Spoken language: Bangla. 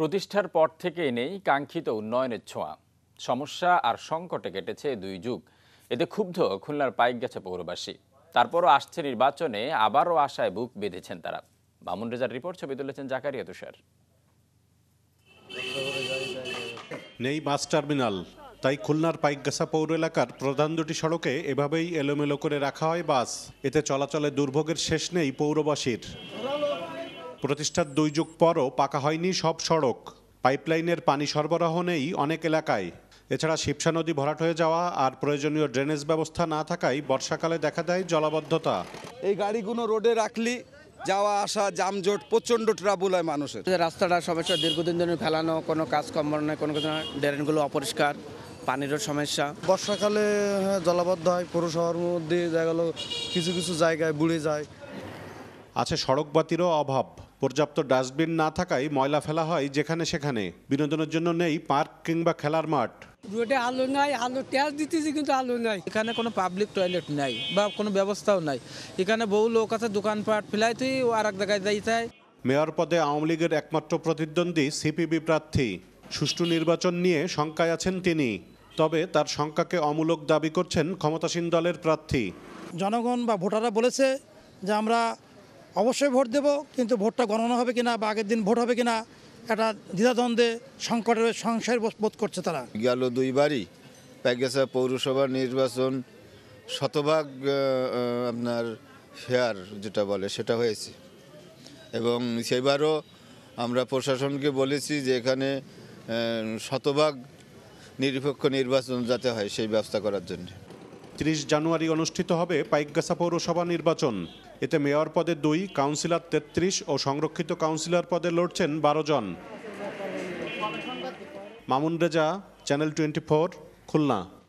প্রতিষ্ঠার পর থেকে নেই কাঙ্ক্ষিত উন্নয়নের ছোঁয়া সমস্যা আর সংকটে কেটেছে দুই যুগ এতে ক্ষুব্ধ খুলনার পাইক গেছে পৌরবাসী তারপরও আসছে নির্বাচনে আবারও আশায় বুক বেঁধেছেন তারা বামুন রেজার রিপোর্ট ছবি তুলেছেন জাকারিয়া তুষার নেই বাস টার্মিনাল তাই খুলনার পাইকগাছা পৌর এলাকার প্রধান দুটি সড়কে এভাবেই এলোমেলো করে রাখা হয় বাস এতে চলাচলে দুর্ভোগের শেষ নেই পৌরবাসীর প্রতিষ্ঠার দুই যুগ পরও পাকা হয়নি সব সড়ক পাইপলাইনের পানি সরবরাহ নেই অনেক এলাকায় এছাড়া শিবসা নদী ভরাট হয়ে যাওয়া আর প্রয়োজনীয় ড্রেনেজ ব্যবস্থা না থাকায় বর্ষাকালে দেখা দেয় জলাবদ্ধতা এই গাড়িগুলো রোডে রাখলি যাওয়া আসা যানজট প্রচণ্ড ট্রাবল হয় মানুষের রাস্তাটা সমস্যা দীর্ঘদিন ধরে ফেলানো কোনো কাজকর্ম নয় কোনো কিছু ড্রেনগুলো অপরিষ্কার পানিরও সমস্যা বর্ষাকালে হ্যাঁ, জলাবদ্ধ হয় পৌরসভার মধ্যে দেখা গেল কিছু কিছু জায়গায় বুড়ে যায় আছে সড়ক বাতিরও অভাব পর্যাপ্ত ডাস্টবিন না থাকায় ময়লা ফেলা হয় যেখানে সেখানে বিনোদনের জন্য নেই পার্ক কিংবা খেলার মাঠ রোডে আলো নাই আলো ট্যাস দিতেছি কিন্তু আলো নাই এখানে কোনো পাবলিক টয়লেট নাই বা কোনো ব্যবস্থাও নাই এখানে বহু লোক আছে দোকানপাট ফেলাই তুই আর এক জায়গায় যাইতে মেয়র পদে আওয়ামী লীগের একমাত্র প্রতিদ্বন্দ্বী সিপিবি প্রার্থী সুষ্ঠু নির্বাচন নিয়ে শঙ্কায় আছেন তিনি তবে তার শঙ্কাকে অমূলক দাবি করছেন ক্ষমতাসীন দলের প্রার্থী জনগণ বা ভোটাররা বলেছে যে আমরা অবশ্যই ভোট দেব কিন্তু ভোটটা গণনা হবে কিনা বা আগের দিন ভোট হবে কিনা একটা দ্বিধাদ্বন্দ্বে সংকটের সংশয়ের বোধ করছে তারা গেল দুইবারই প্যাগেসা পৌরসভা নির্বাচন শতভাগ আপনার ফেয়ার যেটা বলে সেটা হয়েছে এবং সেবারও আমরা প্রশাসনকে বলেছি যে এখানে শতভাগ নিরপেক্ষ নির্বাচন যাতে হয় সেই ব্যবস্থা করার জন্য তিরিশ জানুয়ারি অনুষ্ঠিত হবে পাইকগাছা পৌরসভা নির্বাচন এতে মেয়র পদে দুই কাউন্সিলর তেত্রিশ ও সংরক্ষিত কাউন্সিলর পদে লড়ছেন বারো জন মামুন রেজা চ্যানেল টোয়েন্টি খুলনা